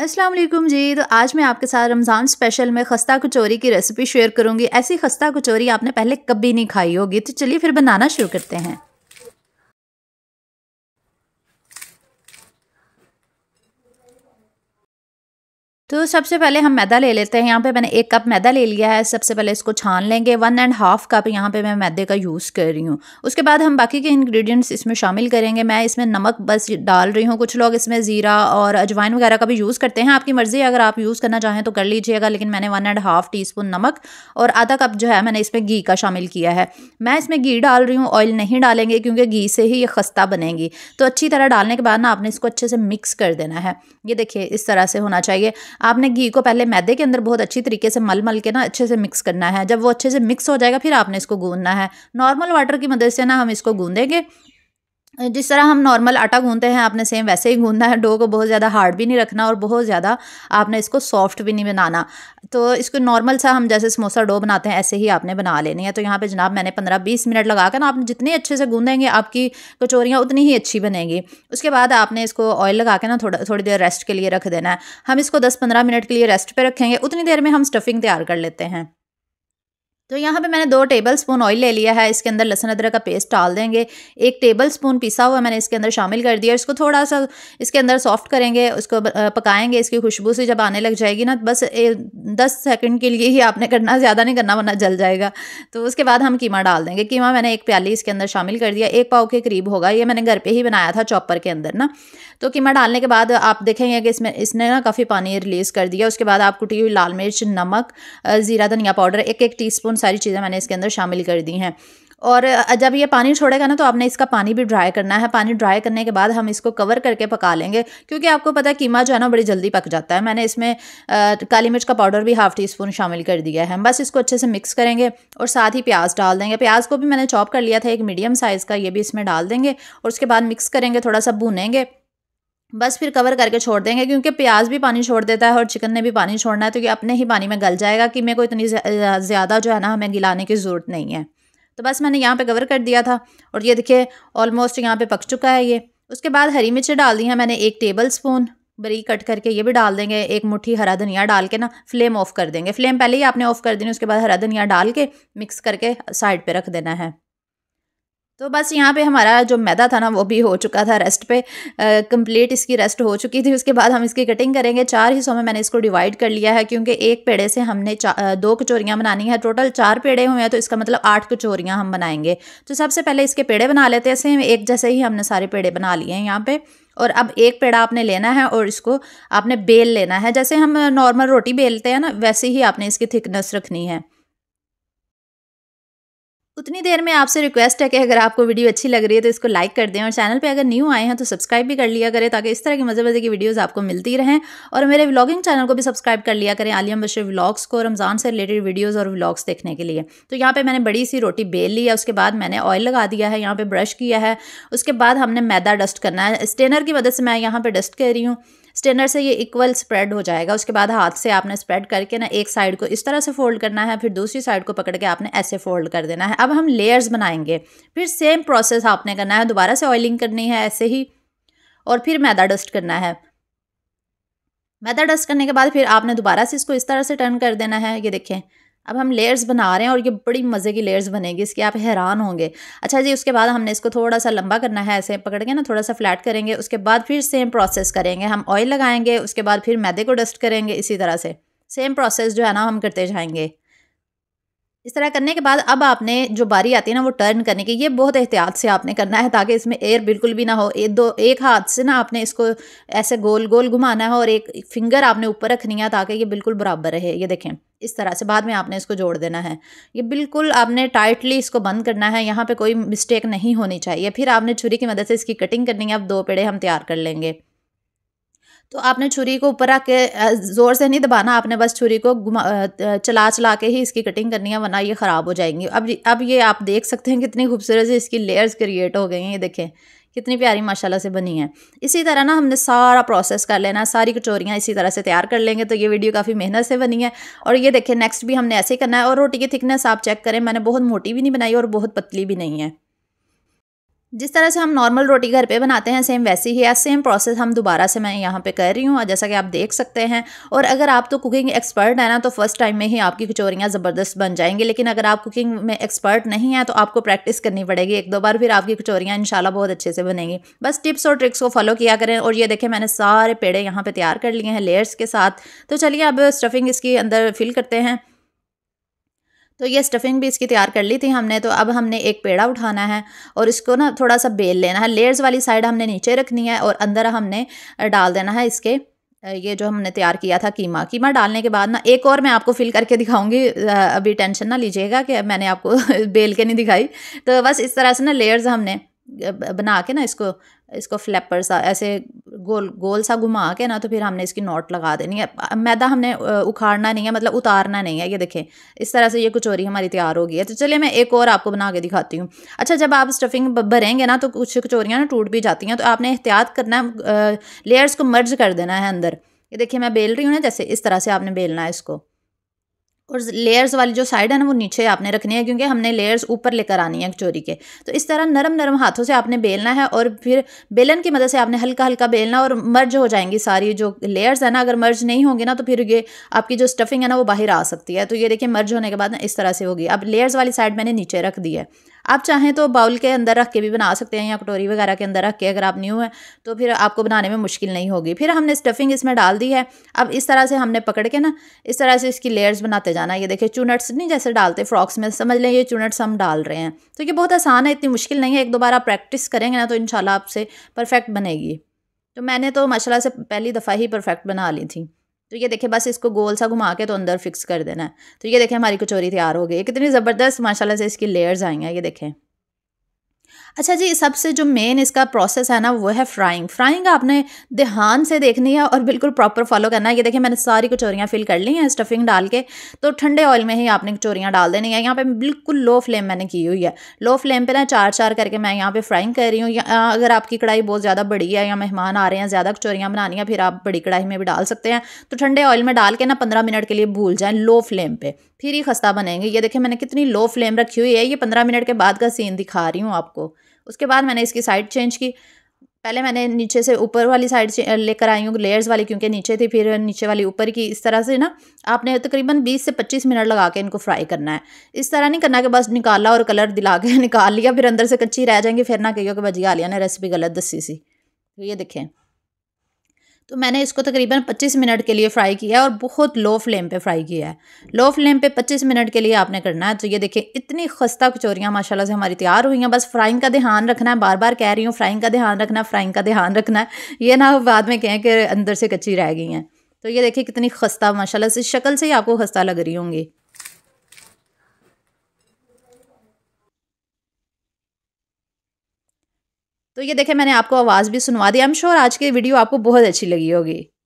असलम जी तो आज मैं आपके साथ रमज़ान स्पेशल में खस्ता कचौरी की रेसिपी शेयर करूंगी ऐसी खस्ता कचौरी आपने पहले कभी नहीं खाई होगी तो चलिए फिर बनाना शुरू करते हैं तो सबसे पहले हम मैदा ले लेते हैं यहाँ पे मैंने एक कप मैदा ले लिया है सबसे पहले इसको छान लेंगे वन एंड हाफ कप यहाँ पे मैं मैदे का यूज़ कर रही हूँ उसके बाद हम बाकी के इंग्रेडिएंट्स इसमें शामिल करेंगे मैं इसमें नमक बस डाल रही हूँ कुछ लोग इसमें ज़ीरा और अजवाइन वगैरह का भी यूज़ करते हैं आपकी मर्ज़ी अगर आप यूज़ करना चाहें तो कर लीजिएगा लेकिन मैंने one and half teaspoon नमक और आधा कप जो है मैंने इसमें घी का शामिल किया है मैं इसमें घी डाल रही हूँ ऑयल नहीं डालेंगे क्योंकि घी से ही ये खस्ता बनेगी तो अच्छी तरह डालने के बाद ना आपने इसको अच्छे से मिक्स कर देना है ये देखिए इस तरह से होना चाहिए आपने घी को पहले मैदे के अंदर बहुत अच्छी तरीके से मल मल के ना अच्छे से मिक्स करना है जब वो अच्छे से मिक्स हो जाएगा फिर आपने इसको गूंदना है नॉर्मल वाटर की मदद से ना हम इसको गूंदेंगे जिस तरह हम नॉर्मल आटा गूंदते हैं आपने सेम वैसे ही गूंदना है डो को बहुत ज़्यादा हार्ड भी नहीं रखना और बहुत ज़्यादा आपने इसको सॉफ्ट भी नहीं बनाना तो इसको नॉर्मल सा हम जैसे समोसा डो बनाते हैं ऐसे ही आपने बना लेनी है तो यहाँ पे जनाब मैंने पंद्रह बीस मिनट लगा कर आप जितने अच्छे से गूंदेंगे आपकी कचोरियाँ उतनी ही अच्छी बनेंगी उसके बाद आपने इसको ऑयल लगा के ना थोड़ा थोड़ी देर रेस्ट के लिए रख देना है हम इसको दस पंद्रह मिनट के लिए रेस्ट पर रखेंगे उतनी देर में हम स्टफिंग तैयार कर लेते हैं तो यहाँ पे मैंने दो टेबल स्पून ऑयल ले लिया है इसके अंदर लहसन अदरक का पेस्ट डाल देंगे एक टेबल स्पून पिसा हुआ मैंने इसके अंदर शामिल कर दिया इसको थोड़ा सा इसके अंदर सॉफ्ट करेंगे उसको पकाएंगे इसकी खुशबू से जब आने लग जाएगी ना बस दस सेकंड के लिए ही आपने करना ज़्यादा नहीं करना वरना जल जाएगा तो उसके बाद हम कीमा डाल देंगे कीमा मैंने एक प्याली इसके अंदर शामिल कर दिया एक पाव के करीब होगा ये मैंने घर पर ही बनाया था चॉपर के अंदर ना तो कीमा डालने के बाद आप देखेंगे कि इसमें इसने ना काफ़ी पानी रिलीज़ कर दिया उसके बाद आप कुटी हुई लाल मिर्च नमक ज़ीरा धनिया पाउडर एक एक टी सारी चीज़ें मैंने इसके अंदर शामिल कर दी हैं और जब ये पानी छोड़ेगा ना तो आपने इसका पानी भी ड्राई करना है पानी ड्राई करने के बाद हम इसको कवर करके पका लेंगे क्योंकि आपको पता है कीमा जो है ना बड़ी जल्दी पक जाता है मैंने इसमें आ, काली मिर्च का पाउडर भी हाफ़ टी स्पून शामिल कर दिया है बस इसको अच्छे से मिक्स करेंगे और साथ ही प्याज डाल देंगे प्याज को भी मैंने चॉप कर लिया था एक मीडियम साइज़ का ये भी इसमें डाल देंगे और उसके बाद मिक्स करेंगे थोड़ा सा भूनेंगे बस फिर कवर करके छोड़ देंगे क्योंकि प्याज भी पानी छोड़ देता है और चिकन ने भी पानी छोड़ना है तो ये अपने ही पानी में गल जाएगा कि मेरे को इतनी ज़्यादा जो है ना हमें गिलाने की ज़रूरत नहीं है तो बस मैंने यहाँ पे कवर कर दिया था और ये देखिए ऑलमोस्ट यहाँ पे पक चुका है ये उसके बाद हरी मिर्ची डाल दी हैं मैंने एक टेबल स्पून बरी कट करके ये भी डाल देंगे एक मुट्ठी हरा धनिया डाल के ना फ्लेम ऑफ़ कर देंगे फ्लेम पहले ही आपने ऑफ़ कर देनी उसके बाद हरा धनिया डाल के मिक्स करके साइड पर रख देना है तो बस यहाँ पे हमारा जो मैदा था ना वो भी हो चुका था रेस्ट पे कंप्लीट इसकी रेस्ट हो चुकी थी उसके बाद हम इसकी कटिंग करेंगे चार हिस्सों में मैंने इसको डिवाइड कर लिया है क्योंकि एक पेड़े से हमने दो कचोरियाँ बनानी है टोटल चार पेड़े हुए हैं तो इसका मतलब आठ कचोरियाँ हम बनाएंगे तो सबसे पहले इसके पेड़े बना लेते हैं सेम एक जैसे ही हमने सारे पेड़े बना लिए हैं यहाँ पर और अब एक पेड़ा आपने लेना है और इसको आपने बेल लेना है जैसे हम नॉर्मल रोटी बेलते हैं ना वैसे ही आपने इसकी थिकनेस रखनी है उतनी देर में आपसे रिक्वेस्ट है कि अगर आपको वीडियो अच्छी लग रही है तो इसको लाइक कर दें और चैनल पे अगर न्यू आए हैं तो सब्सक्राइब भी कर लिया करें ताकि इस तरह की मज़े मज़े की वीडियोस आपको मिलती रहें और मेरे व्लॉगिंग चैनल को भी सब्सक्राइब कर लिया करें आलिया बशर व्लॉग्स को रमज़ान से रिलेटेड वीडियोज़ और व्लॉग्स देखने के लिए तो यहाँ पर मैंने बड़ी सी रोटी बेल ली है उसके बाद मैंने ऑयल लगा दिया है यहाँ पर ब्रश किया है उसके बाद हमने मैदा डस्ट करना है स्टेनर की मदद से मैं यहाँ पर डस्ट कर रही हूँ स्टेनर से ये इक्वल स्प्रेड हो जाएगा उसके बाद हाथ से आपने स्प्रेड करके ना एक साइड को इस तरह से फोल्ड करना है फिर दूसरी साइड को पकड़ के आपने ऐसे फोल्ड कर देना है अब हम लेयर्स बनाएंगे फिर सेम प्रोसेस आपने करना है दोबारा से ऑयलिंग करनी है ऐसे ही और फिर मैदा डस्ट करना है मैदा डस्ट करने के बाद फिर आपने दोबारा से इसको इस तरह से टर्न कर देना है ये देखें अब हम लेयर्स बना रहे हैं और ये बड़ी मज़े की लेयर्स बनेगी इसके आप हैरान होंगे अच्छा जी उसके बाद हमने इसको थोड़ा सा लंबा करना है ऐसे पकड़ के ना थोड़ा सा फ्लैट करेंगे उसके बाद फिर सेम प्रोसेस करेंगे हम ऑयल लगाएंगे उसके बाद फिर मैदे को डस्ट करेंगे इसी तरह से सेम प्रोसेस जो है ना हम करते जाएंगे इस तरह करने के बाद अब आपने जो बारी आती है ना वो टर्न करने की ये बहुत एहतियात से आपने करना है ताकि इसमें एयर बिल्कुल भी ना हो एक दो एक हाथ से ना आपने इसको ऐसे गोल गोल घुमाना है और एक फिंगर आपने ऊपर रखनी है ताकि ये बिल्कुल बराबर रहे ये देखें इस तरह से बाद में आपने इसको जोड़ देना है ये बिल्कुल आपने टाइटली इसको बंद करना है यहाँ पर कोई मिस्टेक नहीं होनी चाहिए फिर आपने छुरी की मदद से इसकी कटिंग करनी है अब दो पेड़े हम तैयार कर लेंगे तो आपने छुरी को ऊपर रख के ज़ोर से नहीं दबाना आपने बस छुरी को घुमा चला चला के ही इसकी कटिंग करनी है वरना ये ख़राब हो जाएंगी अब अब ये आप देख सकते हैं कितनी खूबसूरत से इसकी लेयर्स क्रिएट हो गई हैं ये देखें कितनी प्यारी माशाल्लाह से बनी है इसी तरह ना हमने सारा प्रोसेस कर लेना सारी कचोरियाँ इसी तरह से तैयार कर लेंगे तो ये वीडियो काफ़ी मेहनत से बनी है और ये देखें नेक्स्ट भी हमने ऐसे ही करना है और रोटी की थिकनेस आप चेक करें मैंने बहुत मोटी भी नहीं बनाई और बहुत पतली भी नहीं है जिस तरह से हम नॉर्मल रोटी घर पे बनाते हैं सेम वैसी ही है सेम प्रोसेस हम दोबारा से मैं यहाँ पे कर रही हूँ और जैसा कि आप देख सकते हैं और अगर आप तो कुकिंग एक्सपर्ट है ना तो फर्स्ट टाइम में ही आपकी कचौरियाँ ज़बरदस्त बन जाएंगी लेकिन अगर आप कुकिंग में एक्सपर्ट नहीं है तो आपको प्रैक्टिस करनी पड़ेगी एक दो बार फिर आपकी कचौरियाँ इन बहुत अच्छे से बनेंगी बस टिप्स और ट्रिक्स को फॉलो किया करें और ये देखें मैंने सारे पेड़े यहाँ पर तैयार कर लिए हैं लेयर्स के साथ तो चलिए अब स्टफिंग इसके अंदर फिल करते हैं तो ये स्टफिंग भी इसकी तैयार कर ली थी हमने तो अब हमने एक पेड़ा उठाना है और इसको ना थोड़ा सा बेल लेना है लेयर्स वाली साइड हमने नीचे रखनी है और अंदर हमने डाल देना है इसके ये जो हमने तैयार किया था कीमा कीमा डालने के बाद ना एक और मैं आपको फिल करके दिखाऊंगी अभी टेंशन ना लीजिएगा कि मैंने आपको बेल के नहीं दिखाई तो बस इस तरह से ना लेयर्स हमने बना के ना इसको इसको फ्लैपर सा ऐसे गोल गोल सा घुमा के ना तो फिर हमने इसकी नोट लगा देनी है मैदा हमने उखाड़ना नहीं है मतलब उतारना नहीं है ये देखें इस तरह से ये कचोरी हमारी तैयार हो गई है तो चलिए मैं एक और आपको बना के दिखाती हूँ अच्छा जब आप स्टफिंग भरेंगे ना तो कुछ कचोरियाँ ना टूट भी जाती हैं तो आपने एहतियात करना लेयर्स को मर्ज कर देना है अंदर ये देखिए मैं बेल रही हूँ ना जैसे इस तरह से आपने बेलना है इसको और लेयर्स वाली जो साइड है ना वो नीचे आपने रखनी है क्योंकि हमने लेयर्स ऊपर लेकर आनी है कचोरी के तो इस तरह नरम नरम हाथों से आपने बेलना है और फिर बेलन की मदद से आपने हल्का हल्का बेलना और मर्ज हो जाएंगी सारी जो लेयर्स है ना अगर मर्ज नहीं होंगे ना तो फिर ये आपकी जो स्टफिंग है ना वो बाहर आ सकती है तो ये देखिए मर्ज होने के बाद ना इस तरह से होगी अब लेयर्स वाली साइड मैंने नीचे रख दी है आप चाहें तो बाउल के अंदर रख के भी बना सकते हैं या कटोरी वगैरह के अंदर रख के अगर आप न्यू हैं तो फिर आपको बनाने में मुश्किल नहीं होगी फिर हमने स्टफिंग इसमें डाल दी है अब इस तरह से हमने पकड़ के ना इस तरह से इसकी लेयर्स बनाते जाना ये देखिए चूनट्स नहीं जैसे डालते फ्रॉक्स में समझ लें ये चूनट्स हम डाल रहे हैं तो ये बहुत आसान है इतनी मुश्किल नहीं है एक दो बार आप प्रैक्टिस करेंगे ना तो इन आपसे परफेक्ट बनेगी तो मैंने तो माशाला से पहली दफ़ा ही परफेक्ट बना ली थी तो ये देखिए बस इसको गोल सा घुमा के तो अंदर फिक्स कर देना है तो ये देखें हमारी कचोरी तैयार हो गई कितनी ज़बरदस्त माशाल्लाह से इसकी लेयर्स आई हैं ये देखें अच्छा जी सबसे जो मेन इसका प्रोसेस है ना वो है फ्राइंग फ्राइंग आपने ध्यान से देखनी है और बिल्कुल प्रॉपर फॉलो करना है ये देखिए मैंने सारी कचोरियाँ फिल कर ली हैं स्टफिंग डाल के तो ठंडे ऑयल में ही आपने कचोरियाँ डाल देनी है यहाँ पे बिल्कुल लो फ्लेम मैंने की हुई है लो फ्लेम पे ना चार चार करके मैं यहाँ पर फ्राइंग कर रही हूँ अगर आपकी कढ़ाई बहुत ज़्यादा बड़ी है या मेहमान आ रहे हैं ज़्यादा कचोरियाँ बनानी है फिर आप बड़ी कढ़ाई में भी डाल सकते हैं तो ठंडे ऑयल में डाल के ना पंद्रह मिनट के लिए भूल जाएँ लो फ्लेम पर फिर ही खस्ता बनेंगे ये देखिए मैंने कितनी लो फ्लेम रखी हुई है ये पंद्रह मिनट के बाद का सीन दिखा रही हूँ आपको उसके बाद मैंने इसकी साइड चेंज की पहले मैंने नीचे से ऊपर वाली साइड लेकर आई हूँ लेयर्स वाली क्योंकि नीचे थी फिर नीचे वाली ऊपर की इस तरह से ना आपने तकरीबन 20 से 25 मिनट लगा के इनको फ्राई करना है इस तरह नहीं करना कि बस निकाला और कलर दिला के निकाल लिया फिर अंदर से कच्ची रह जाएंगी फिर ना कहियो कि भजिया लिया ने रेसिपी गलत दसी सी तो ये देखें तो मैंने इसको तकरीबन 25 मिनट के लिए फ्राई किया है और बहुत लो फ्लेम पे फ्राई किया है लो फ्लेम पे 25 मिनट के लिए आपने करना है तो ये देखें इतनी खस्ता कचोरियाँ माशाल्लाह से हमारी तैयार हुई हैं बस फ्राइंग का ध्यान रखना है बार बार कह रही हूँ फ्राइंग का ध्यान रखना फ्राइंग का ध्यान रखना है ये ना बाद में कहें कि अंदर से कच्ची रह गई हैं तो ये देखिए कितनी खस्ता माशाल्लाह से शक्ल से ही आपको खस्ता लग रही होंगी तो ये देखें मैंने आपको आवाज़ भी सुनवा दी आई एम श्योर आज की वीडियो आपको बहुत अच्छी लगी होगी